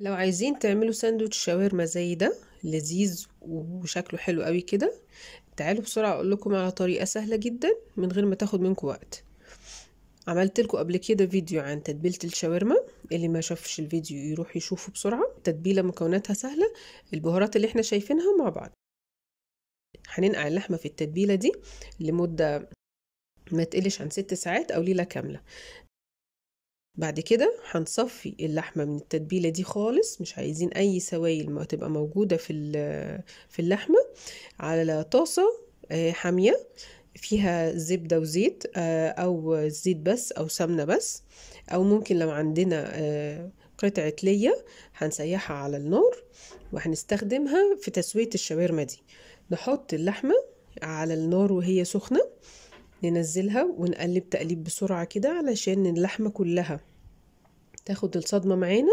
لو عايزين تعملوا ساندوتش شاورما زي ده لذيذ وشكله حلو قوي كده تعالوا بسرعه اقول لكم على طريقه سهله جدا من غير ما تاخد منكم وقت عملت لكم قبل كده فيديو عن تتبيله الشاورما اللي ما شافش الفيديو يروح يشوفه بسرعه تتبيلة مكوناتها سهله البهارات اللي احنا شايفينها مع بعض هننقع اللحمه في التتبيله دي لمده ما تقلش عن ست ساعات او ليله كامله بعد كده هنصفي اللحمة من التتبيلة دي خالص مش عايزين أي سوائل ما تبقى موجودة في في اللحمة على طاسة آه، حامية فيها زبدة وزيت آه، أو زيت بس أو سمنة بس أو ممكن لو عندنا آه، قطعة لية هنسيحها على النار وهنستخدمها في تسوية الشاورما دي نحط اللحمة على النار وهي سخنة ننزلها ونقلب تقليب بسرعة كده علشان اللحمة كلها تاخد الصدمة معانا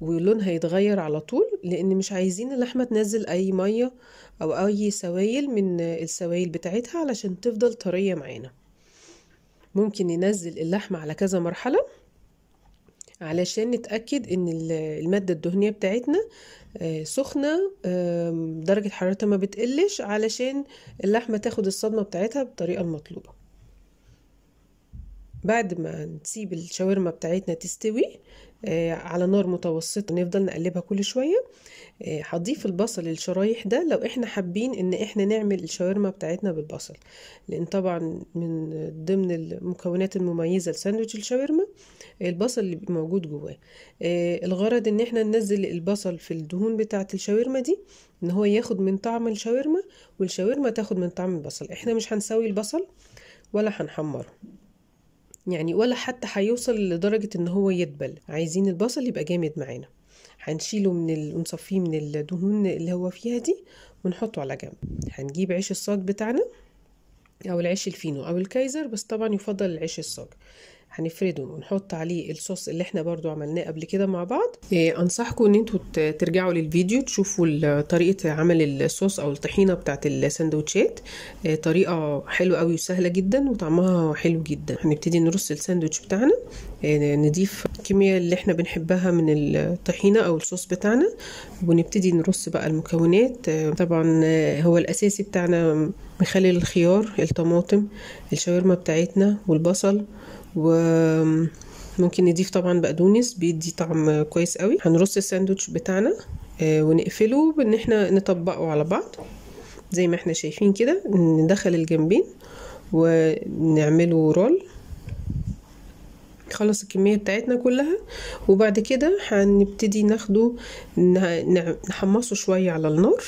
ولونها يتغير على طول لان مش عايزين اللحمة تنزل اي مية او اي سوائل من السوائل بتاعتها علشان تفضل طرية معانا ممكن ننزل اللحمة على كذا مرحلة علشان نتأكد ان المادة الدهنية بتاعتنا آه، سخنة درجة حرارتها ما بتقلش علشان اللحمة تاخد الصدمة بتاعتها بالطريقة المطلوبة بعد ما نسيب الشاورما بتاعتنا تستوي آه، على نار متوسطة نفضل نقلبها كل شوية آه، هضيف البصل الشرايح ده لو احنا حابين ان احنا نعمل الشاورما بتاعتنا بالبصل لان طبعا من ضمن المكونات المميزة لساندويتش الشاورما البصل اللي موجود جواه آه، الغرض ان احنا ننزل البصل في الدهون بتاعة الشاورما دي ان هو ياخد من طعم الشاورما والشاورما تاخد من طعم البصل احنا مش هنسوي البصل ولا هنحمره يعني ولا حتى هيوصل لدرجة ان هو يدبل عايزين البصل يبقى جامد معانا هنشيله من ال... ونصفيه من الدهون اللي هو فيها دي ونحطه على جنب هنجيب عيش الصاج بتاعنا او العيش الفينو او الكايزر بس طبعا يفضل العيش الصاج هنفرده ونحط عليه الصوص اللي احنا برضو عملناه قبل كده مع بعض إيه انصحكم ان انتوا ترجعوا للفيديو تشوفوا طريقه عمل الصوص او الطحينه بتاعت السندوتشات إيه طريقه حلوه قوي وسهله جدا وطعمها حلو جدا هنبتدي نرص الساندوتش بتاعنا إيه نضيف الكميه اللي احنا بنحبها من الطحينه او الصوص بتاعنا ونبتدي نرص بقى المكونات إيه طبعا هو الاساسي بتاعنا مخلل الخيار الطماطم الشاورما بتاعتنا والبصل وممكن نضيف طبعا بقدونس بيدي طعم كويس قوي هنرص الساندوتش بتاعنا آه، ونقفله بان احنا نطبقه على بعض زي ما احنا شايفين كده ندخل الجنبين ونعمله رول خلص الكمية بتاعتنا كلها وبعد كده هنبتدي ناخده نحمصه شوية على النار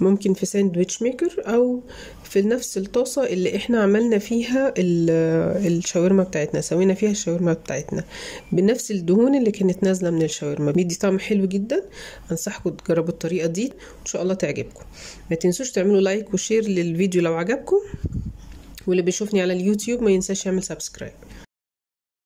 ممكن في ساندويتش ميكر او في نفس الطاسة اللي احنا عملنا فيها الشاورما بتاعتنا سوينا فيها الشاورما بتاعتنا بنفس الدهون اللي كانت نازلة من الشاورما بيدي طعم حلو جدا انصحكم تجربوا الطريقة دي ان شاء الله تعجبكم ما تنسوش تعملوا لايك وشير للفيديو لو عجبكم واللي بيشوفني على اليوتيوب ما ينساش يعمل سبسكرايب